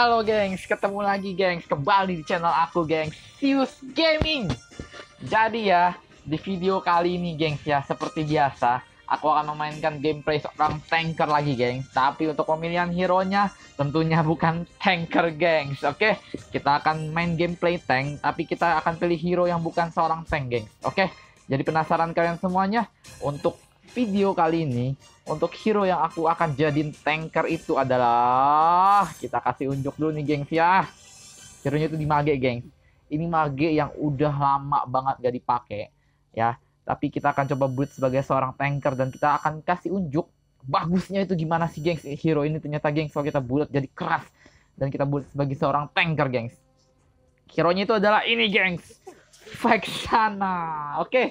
Halo gengs, ketemu lagi gengs, kembali di channel aku gengs, Sius Gaming. Jadi ya, di video kali ini gengs ya, seperti biasa, aku akan memainkan gameplay seorang tanker lagi gengs. Tapi untuk pemilihan hero-nya tentunya bukan tanker gengs, oke? Kita akan main gameplay tank, tapi kita akan pilih hero yang bukan seorang tank gengs, oke? Jadi penasaran kalian semuanya untuk video kali ini untuk hero yang aku akan jadiin tanker itu adalah kita kasih unjuk dulu nih gengs ya hero nya itu di mage gengs ini mage yang udah lama banget gak dipakai ya tapi kita akan coba build sebagai seorang tanker dan kita akan kasih unjuk bagusnya itu gimana sih gengs hero ini ternyata gengs kalau kita bulat jadi keras dan kita bulat sebagai seorang tanker gengs hero nya itu adalah ini gengs Vexana oke okay.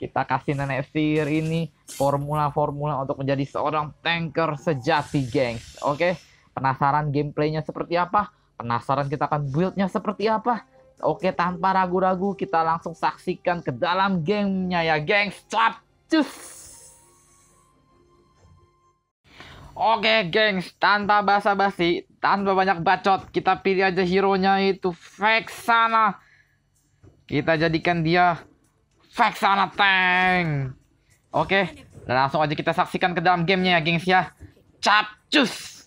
kita kasih nenek sihir ini formula-formula untuk menjadi seorang tanker sejati, gengs. Oke, penasaran gameplaynya seperti apa? Penasaran kita akan buildnya seperti apa? Oke, tanpa ragu-ragu kita langsung saksikan ke dalam gamenya ya, gengs. cus. Oke, gengs, tanpa basa-basi, tanpa banyak bacot, kita pilih aja hero-nya itu Vexana. Kita jadikan dia Vexana Tank. Oke, nah, langsung aja kita saksikan ke dalam gamenya ya, gengs ya. Capcus!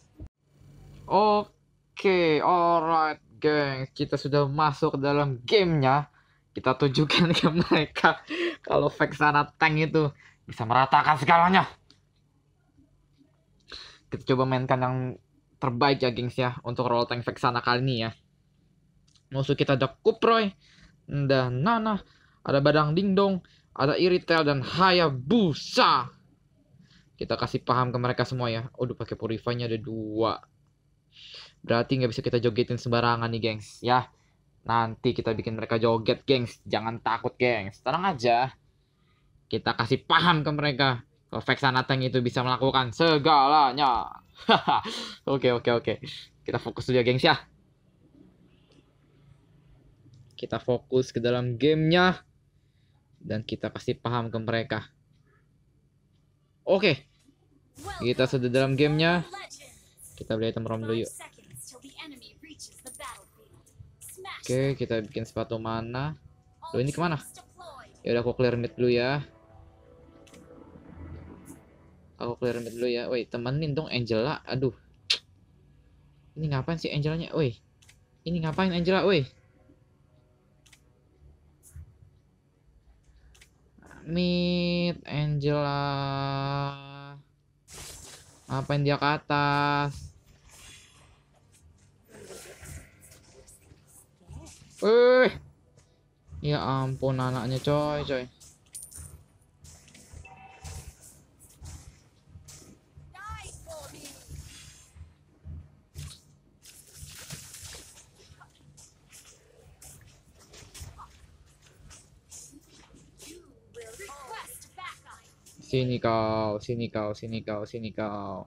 Oke, alright, gengs. Kita sudah masuk ke dalam gamenya. Kita tunjukkan ke mereka kalau Vexana Tank itu bisa meratakan segalanya. Kita coba mainkan yang terbaik ya, gengs ya, untuk roll tank Vexana kali ini ya. Musuh kita ada Kuproy, dan Nana, ada Badang Dingdong, ada Iritel dan Hayabusa. Kita kasih paham ke mereka semua ya. Udah pakai Purify-nya ada dua. Berarti nggak bisa kita jogetin sembarangan nih, gengs. Ya, nanti kita bikin mereka joget, gengs. Jangan takut, gengs. Tenang aja. Kita kasih paham ke mereka. Kalau Vexanateng itu bisa melakukan segalanya. oke, oke, oke. Kita fokus dulu ya, gengs ya. Kita fokus ke dalam gamenya dan kita pasti paham ke mereka. Oke, okay. kita sudah dalam gamenya. Kita beli item rom dulu yuk. Oke, okay, kita bikin sepatu mana? Lo ini kemana? Ya udah aku clear mid dulu ya. Aku clear mid dulu ya. Wait, temenin dong Angela. Aduh. Ini ngapain sih Angelanya? Woi. Ini ngapain Angela? Woi. meet Angela yang dia ke atas eh ya ampun anaknya coy coy. Sini kau, sini kau, sini kau, sini kau.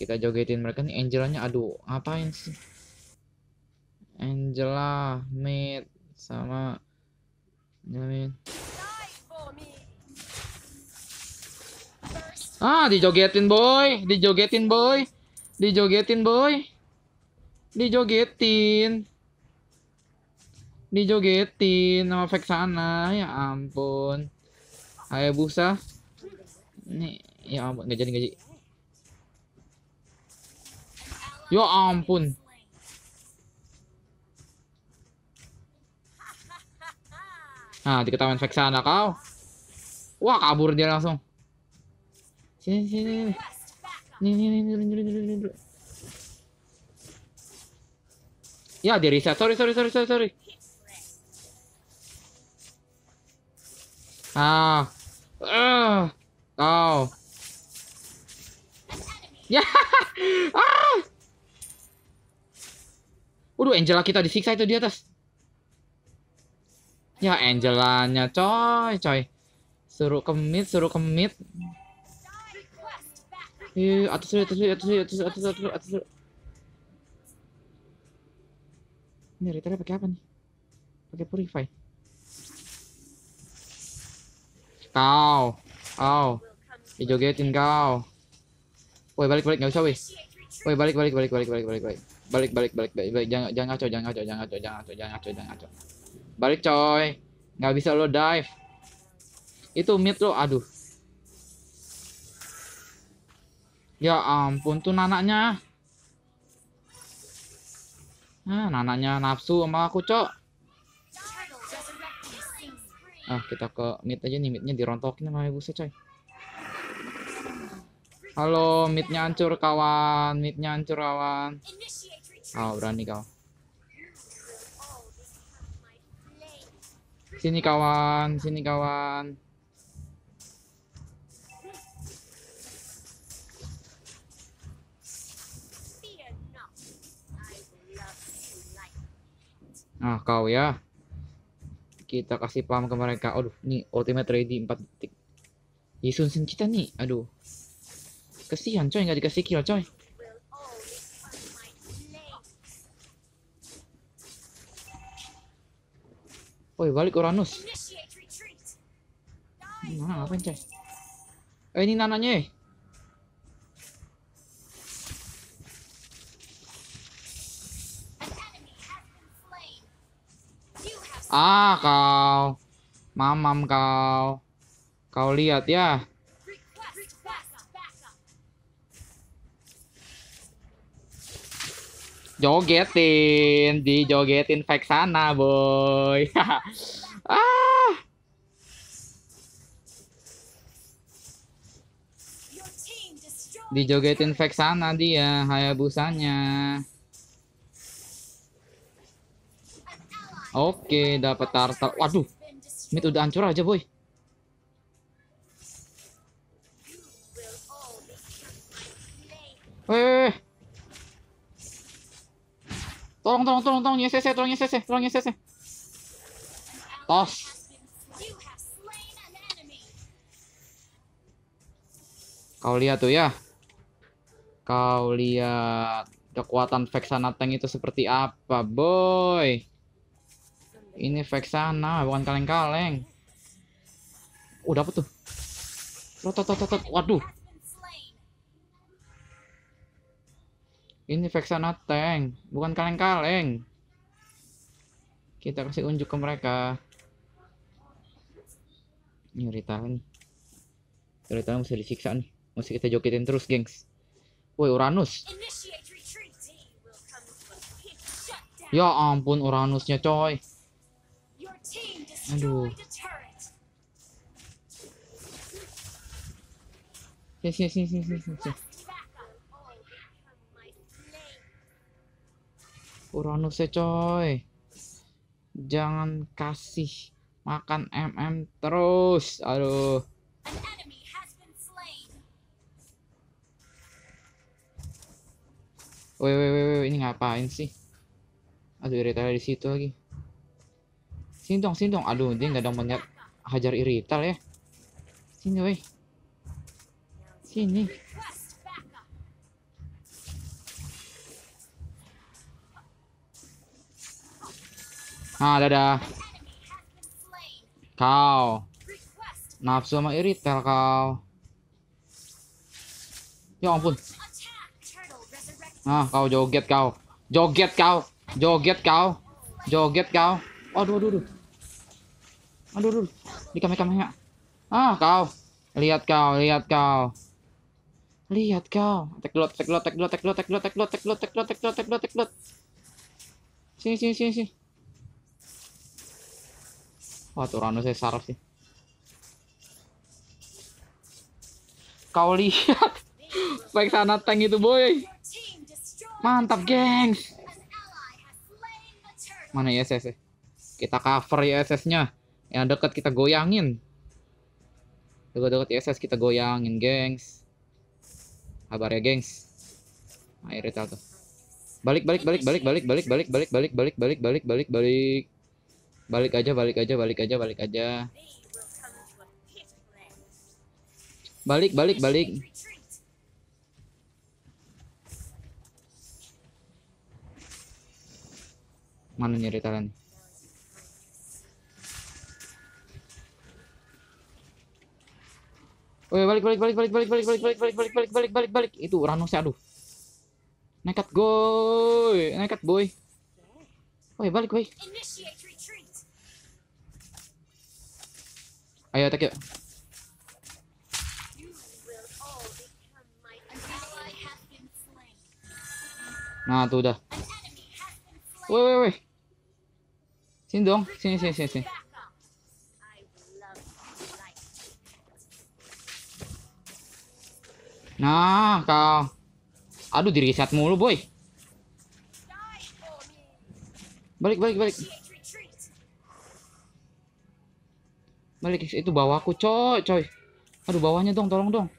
Kita jogetin mereka nih Angelanya aduh, ngapain sih? Angela, Mid sama Nyamin. Ah, dijogetin boy, dijogetin boy, dijogetin boy, dijogetin, dijogetin sama fake sana, ya ampun, ayah busa. Nih, ya ampun gak jadi gak jadi. Ya ampun. Nah, diketahuan fake sana kau. Wah, kabur dia langsung. Sini, sini, sini. Nih, nih, nih, nih, nih, nih, nih. Ya, di reset. Sorry, sorry, sorry, sorry, sorry. Ah. Uh. Oh. Ya. ah. Waduh, Angela kita disiksa itu di atas. Ya, Angelanya coy, coy. Suruh kemit, suruh kemit. atas atas atas atas atas atas atas. Ini retare pakai apa nih? Pakai purify. Kau. Ow. Dijogetin kau. Woi balik balik nggak usah wis. Woi balik balik balik balik balik balik balik balik balik balik balik balik jangan jangan ngaco jangan ngaco jangan ngaco jangan ngaco jangan ngaco jangan ngaco. Balik coy. Nggak bisa lo dive. Itu mid lo aduh. Ya ampun tuh nanaknya. Nah, nanaknya nafsu sama aku, Cok ah kita ke mid aja nih midnya dirontokin sama ibu saya coy halo midnya hancur kawan midnya hancur kawan ah oh, berani kau sini kawan sini kawan ah kau ya kita kasih paham ke mereka aduh ini ultimate ready 4 detik Yisun Sin kita nih aduh kesian coy nggak dikasih kill coy Woi balik Uranus Mana ngapain coy Eh ini nananya eh. Ah kau, mamam kau, kau lihat ya. Jogetin, jogetin fake sana boy. ah. Dijogetin fake sana dia, Hayabusanya. Oke, dapat tartar. Waduh, mid udah hancur aja, boy. Eh. eh, eh. Tolong, tolong, tolong, tolong, yes, tolong yes, tolong yes. Tos. Kau lihat tuh ya. Kau lihat kekuatan Vexana Tank itu seperti apa, boy. Ini Vexana, bukan kaleng-kaleng. Udah oh, apa tuh. Rototototot. Waduh. Ini Vexana tank, bukan kaleng-kaleng. Kita kasih unjuk ke mereka. Ini Rita nih. mesti disiksa nih. Mesti kita jokitin terus, gengs. Woi, Uranus. Ya ampun Uranusnya, coy. Aduh. Yes, yes, yes, yes, yes, yes. Uranus ya coy. Jangan kasih makan MM terus. Aduh. Woi, woi, woi, ini ngapain sih? Aduh, dari di situ lagi. Sini dong, sini dong. Aduh, dia nggak dong banyak hajar irital ya. Sini, weh. Sini. Nah, dadah. Kau. Nafsu sama irital kau. Ya ampun. Ah, kau joget kau. Joget kau. Joget kau. Joget kau. Joget, kau. Aduh, aduh, aduh. Aduh, aduh. Di Mika, Mika. Ah, kau. Lihat kau, lihat kau. Lihat kau. Tek lot, tek lot, tek lot, tek lot, tek lot, tek lot, tek lot, tek lot, tek lot, tek lot, tek lot. Sini, sini, sini, sini. Wah, Rano saya saraf sih. Kau lihat. Baik sana tank itu, boy. Mantap, gengs. Mana ya, saya, saya. Kita cover ISS-nya. Yang dekat kita goyangin. Dekat-dekat ISS kita goyangin, gengs. Kabar ya, gengs. air itu tuh. Balik, balik, balik, balik, balik, balik, balik, balik, balik, balik, balik, balik, balik, balik. Balik aja, balik aja, balik aja, balik aja. Balik, balik, balik. Mana nyeritaan? Woi balik balik balik balik balik balik balik balik balik balik balik balik balik balik itu sih aduh. Nekat goy, nekat boy. Woi, balik woi. Ayo tak yuk. Nah, tuh udah. Woi, woi, woi. Sini dong, sini sini sini sini. Nah, kau. Aduh, diri reset mulu, boy. Balik, balik, balik. Balik, itu bawahku, coy, coy. Aduh, bawahnya dong, tolong dong.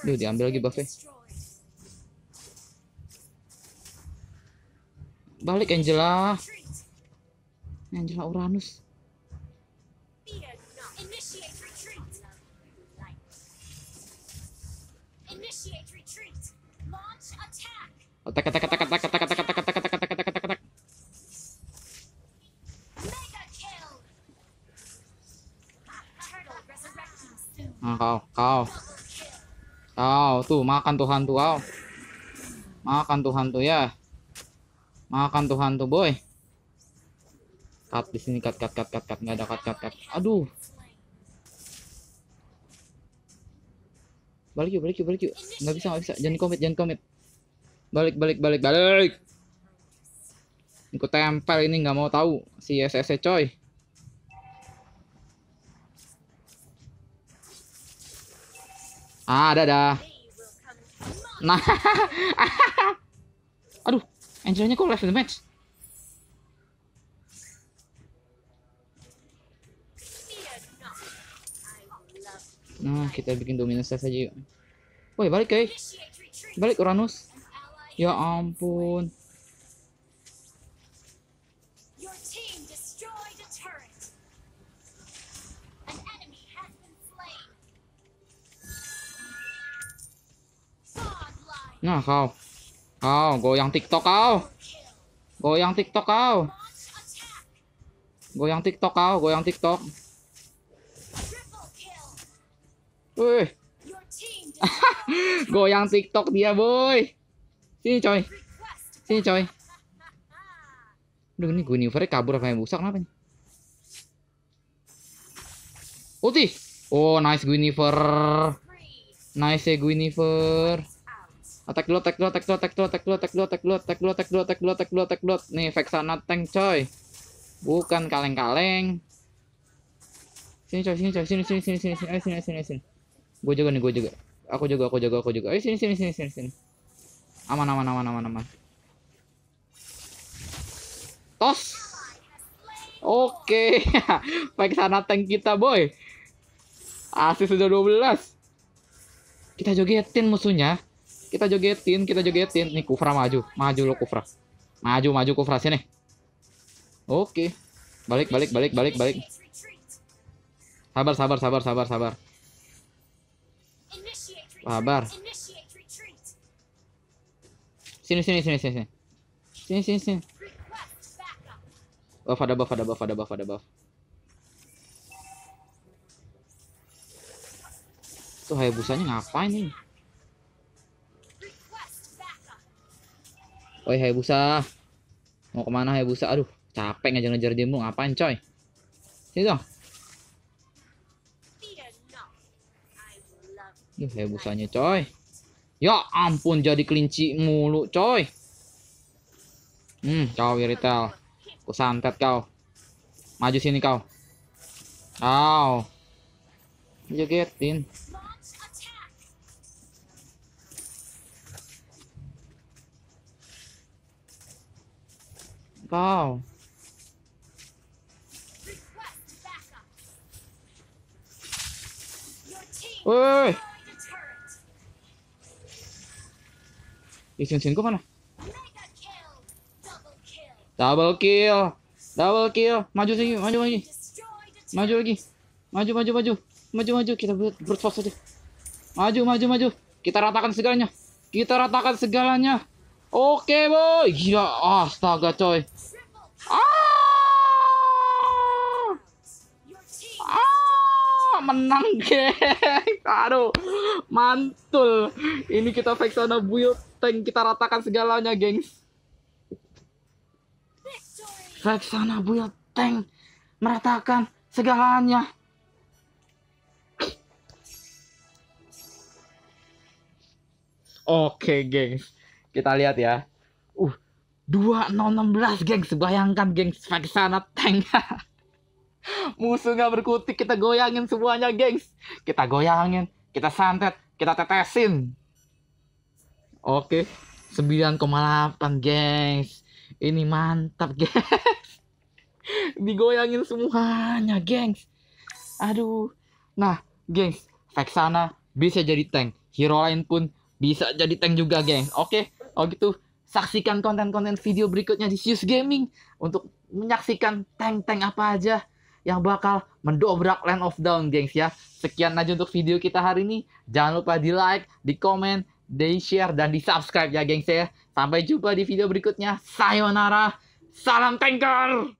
Duh, diambil lagi buffet. Balik, Angela. Angela Uranus. Attack, attack, attack, attack, attack, attack, attack, attack, attack, attack, attack, attack. Nah, kau, kau. Kau, tuh, makan tuh hantu kau. Makan tuh hantu ya. Makan tuh hantu boy. Cut di sini, cut, cut, cut, cut, cut. Nggak ada cut, cut, cut. Aduh. Balik yuk, balik yuk, balik yuk. Nggak bisa, nggak bisa. Jangan commit, jangan commit balik balik balik balik ikut tempel ini nggak mau tahu si SSC coy ah ada dah nah aduh Angelnya kok left match Nah, kita bikin dominasi aja yuk. Woi, balik, guys. Balik Uranus. Ya ampun. Nah kau. Kau goyang TikTok kau. Goyang TikTok kau. Goyang TikTok kau, goyang TikTok. Wih. goyang TikTok dia, boy. Sini coy. Sini coy. Udah ini Gunifer kabur apa yang busak kenapa nih? Ulti. Oh, nice nifer Nice ya nifer Attack dulu, attack dulu, attack dulu, attack dulu, attack dulu, attack dulu, attack dulu, attack dulu, attack dulu, attack dulu, attack dulu, attack dulu. Nih, Vexana tank coy. Bukan kaleng-kaleng. Sini coy, sini coy, sini sini sini sini sini sini sini sini. Gue juga nih, gue juga. Aku juga, aku juga, aku juga. Ayo sini sini sini sini sini aman aman aman aman aman tos oke okay. baik sana tank kita boy asis sudah 12 kita jogetin musuhnya kita jogetin kita jogetin nih kufra maju maju lo kufra maju maju kufra sini oke okay. balik balik balik balik balik sabar sabar sabar sabar sabar sabar Sini sini sini sini. Sini sini sini. Buff ada buff ada buff ada buff ada buff. Tuh hai busanya ngapain nih? Oi busa Mau kemana hai busa Aduh, capek ngejar-ngejar dia mau Ngapain coy? Sini dong. hai busanya coy. Ya ampun jadi kelinci mulu coy. Hmm, kau Wiritel. Ku santet kau. Maju sini kau. Kau. Jogetin. Kau. Woi. isin Lisensianku mana? Double kill. Double kill. Maju lagi, maju lagi. Maju lagi. Maju maju maju. Maju maju kita brute force aja. Maju maju maju. Kita ratakan segalanya. Kita ratakan segalanya. Oke, boy. Gila, astaga coy. Ah! ah! menang, geng. Aduh, mantul. Ini kita fake sana build tank kita ratakan segalanya, gengs. Vexana build tank meratakan segalanya. Oke, okay, gengs. Kita lihat ya. Uh, 2016, gengs. Bayangkan, gengs, Vexana tank. Musuh nggak berkutik, kita goyangin semuanya, gengs. Kita goyangin, kita santet, kita tetesin. Oke, sembilan koma delapan gengs. Ini mantap gengs. Digoyangin semuanya gengs. Aduh. Nah, gengs, Vexana bisa jadi tank. Hero lain pun bisa jadi tank juga gengs. Oke, oh gitu saksikan konten-konten video berikutnya di Sius Gaming untuk menyaksikan tank-tank apa aja yang bakal mendobrak Land of Dawn, gengs ya. Sekian aja untuk video kita hari ini. Jangan lupa di like, di komen, di share dan di subscribe ya gengs ya. Sampai jumpa di video berikutnya. Sayonara. Salam tengkar.